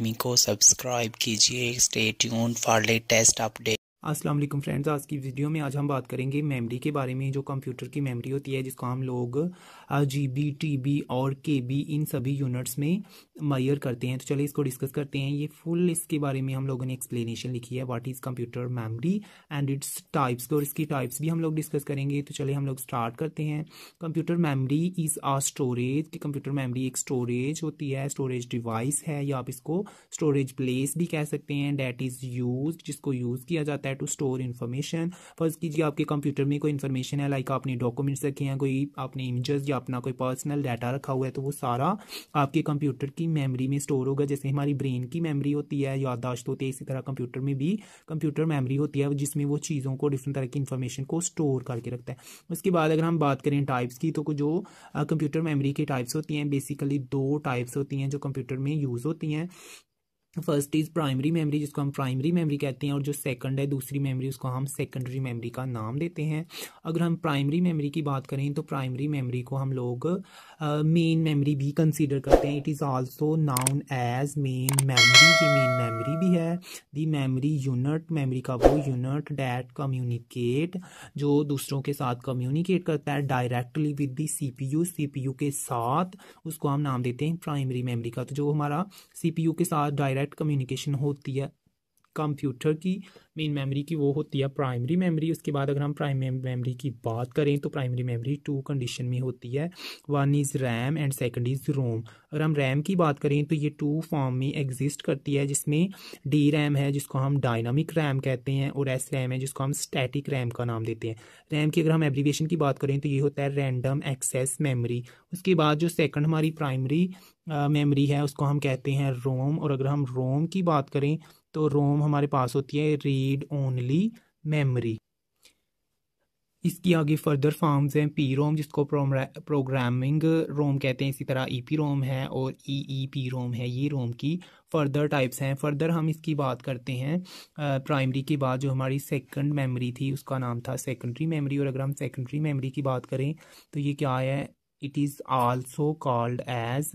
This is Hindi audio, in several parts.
अकेडमी को सब्सक्राइब कीजिए stay tune for latest update अस्सलाम वालेकुम फ्रेंड्स आज की वीडियो में आज हम बात करेंगे मेमोरी के बारे में जो कंप्यूटर की मेमोरी होती है जिसको हम लोग जी बी टी बी और के बी इन सभी यूनिट्स में मैयर करते हैं तो चलिए इसको डिस्कस करते हैं ये फुल इसके बारे में हम लोगों ने एक्सप्लेनेशन लिखी है what is computer memory and its types और इसकी टाइप्स भी हम लोग डिस्कस करेंगे तो चलिए हम लोग स्टार्ट करते हैं computer memory is a storage computer memory एक स्टोरेज होती है स्टोरेज डिवाइस है या आप इसको स्टोरेज प्लेस भी कह सकते हैं डेट इज़ यूज जिसको यूज़ किया जाता है होता है टू स्टोर इन्फॉर्मेशन फर्ज कीजिए आपके कंप्यूटर में कोई इन्फॉर्मेशन है लाइक आपने डॉक्यूमेंट्स रखे हैं कोई आपने इमेजेस या अपना कोई पर्सनल डाटा रखा हुआ है तो वो सारा आपके कंप्यूटर की मेमरी में स्टोर होगा जैसे हमारी ब्रेन की मेमरी होती है याददाश्त होती है इसी तरह कंप्यूटर में भी कंप्यूटर मेमरी होती है जिसमें वो चीज़ों को डिफरेंट तरह की इन्फॉर्मेशन को स्टोर करके रखता है उसके बाद अगर हम बात करें टाइप्स की तो जो कंप्यूटर मेमरी की टाइप्स होती हैं बेसिकली दो टाइप्स होती हैं जो कंप्यूटर में यूज़ होती हैं फर्स्ट इज़ प्राइमरी मेमोरी जिसको हम प्राइमरी मेमोरी कहते हैं और जो सेकंड है दूसरी मेमोरी उसको हम सेकेंडरी मेमोरी का नाम देते हैं अगर हम प्राइमरी मेमोरी की बात करें तो प्राइमरी मेमोरी को हम लोग मेन uh, मेमोरी भी कंसीडर करते हैं it is also known as main memory की मेन मेमोरी भी है दी मेमोरी यूनिट मेमोरी का वो यूनिट डैट कम्युनिकेट जो दूसरों के साथ कम्युनिकेट करता है directly with the C P के साथ उसको हम नाम देते हैं प्राइमरी मेमरी का तो जो हमारा सी के साथ डायरेक्ट डायरेक्ट कम्युनिकेशन होती है कंप्यूटर की मेन मेमोरी की वो होती है प्राइमरी मेमोरी उसके बाद अगर हम प्राइमरी मेमोरी की बात करें तो प्राइमरी मेमोरी टू कंडीशन में होती है one is RAM and second is ROM अगर हम रैम की बात करें तो ये टू फॉर्म में एग्जिस्ट करती है जिसमें डी रैम है जिसको हम डायनामिक रैम कहते हैं और एस रैम है जिसको हम स्टैटिक रैम का नाम देते हैं रैम की अगर हम एब्रीवेशन की बात करें तो ये होता है रैंडम एक्सेस मेमोरी उसके बाद जो सेकंड हमारी प्राइमरी मेमोरी है उसको हम कहते हैं रोम और अगर हम रोम की बात करें तो रोम हमारे पास होती है री रीड ओनली मेमोरी इसकी आगे फर्दर फॉर्म्स हैं पी रोम जिसको प्रोग्रामिंग रोम कहते हैं इसी तरह ई पी रोम है और ई ई पी रोम है ये रोम की फर्दर टाइप्स हैं फर्दर हम इसकी बात करते हैं प्राइमरी की बात जो हमारी सेकंड मेमोरी थी उसका नाम था सेकेंडरी मेमोरी और अगर हम सेकेंडरी मेमोरी की बात करें तो ये क्या है it is also called as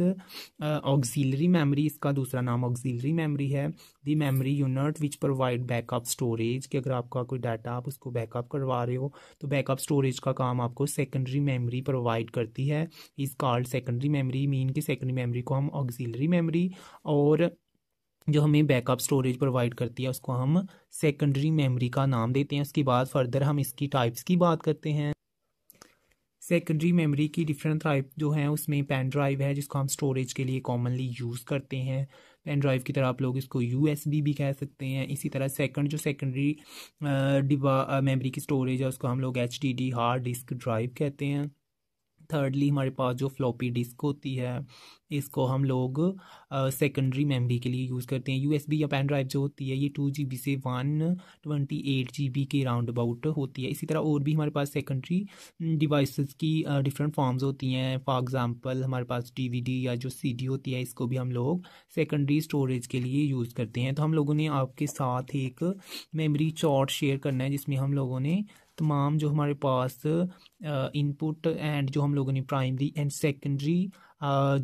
auxiliary memory इसका दूसरा नाम ऑक्सिलरी मेमोरी है the memory unit which provide backup storage कि अगर आपका कोई डाटा आप उसको बैकअप करवा रहे हो तो बैकअप स्टोरेज का काम आपको सेकेंडरी मेमोरी प्रोवाइड करती है is called secondary memory mean की सेकेंडरी मेमोरी को हम ऑक्सिलरी मेमोरी और जो हमें बैकअप स्टोरेज प्रोवाइड करती है उसको हम सेकेंडरी मेमोरी का नाम देते हैं उसके बाद फर्दर हम इसकी टाइप्स की बात करते हैं सेकेंडरी मेमोरी की डिफरेंट टाइप जो हैं उसमें पेन ड्राइव है जिसको हम स्टोरेज के लिए कॉमनली यूज़ करते हैं पेन ड्राइव की तरह आप लोग इसको यू भी कह सकते हैं इसी तरह सेकंड जो सेकेंडरी डिवा मेमोरी की स्टोरेज है उसको हम लोग एच हार्ड डिस्क ड्राइव कहते हैं थर्डली हमारे पास जो फ्लॉपी डिस्क होती है इसको हम लोग सेकेंडरी मेमोरी के लिए यूज़ करते हैं यूएसबी या पेन ड्राइव जो होती है ये टू जी से वन ट्वेंटी एट जी के राउंड अबाउट होती है इसी तरह और भी हमारे पास सेकेंडरी डिवाइसेस की डिफरेंट फॉर्म्स होती हैं फॉर एग्ज़ाम्पल हमारे पास डीवीडी या जो सीडी होती है इसको भी हम लोग सेकेंडरी स्टोरेज के लिए यूज़ करते हैं तो हम लोगों ने आपके साथ एक मेमरी चार्ट शेयर करना है जिसमें हम लोगों ने तमाम जो हमारे पास इनपुट एंड जो हम लोगों ने प्राइमरी एंड सेकेंडरी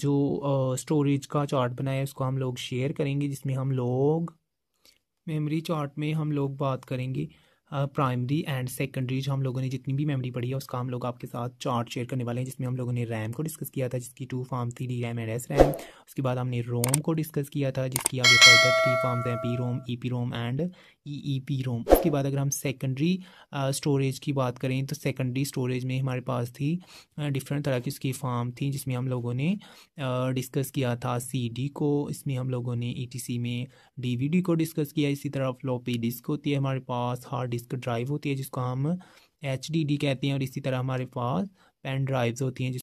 जो स्टोरेज का चार्ट बनाया है उसको हम लोग शेयर करेंगे जिसमें हम लोग मेमोरी चार्ट में हम लोग बात करेंगे प्राइमरी एंड सेकेंडरी जो हम लोगों ने जितनी भी मेमोरी पढ़ी है उसका हम लोग आपके साथ चार्ट शेयर करने वाले हैं जिसमें हम लोगों ने रैम को डिस्कस किया था जिसकी टू फार्म थी D RAM and S RAM उसके बाद हमने रोम को डिस्कस किया था जिसकी आगे फर्दर थ्री फॉर्म्स हैं P ROM E P ROM and E E P ROM उसके बाद अगर हम सेकेंडरी स्टोरेज की बात करें तो सेकेंडरी स्टोरेज में हमारे पास थी डिफरेंट तरह की उसकी फार्म थी जिसमें हम लोगों ने डिस्कस किया था सी डी को इसमें हम लोगों ने ई टी सी में डीवीडी को डिस्कस किया इसी तरह फ्लॉपी डिस्क होती है हमारे पास हार्ड डिस्क ड्राइव होती है जिसको हम एच कहते हैं और इसी तरह हमारे पास पेन ड्राइव्स होती हैं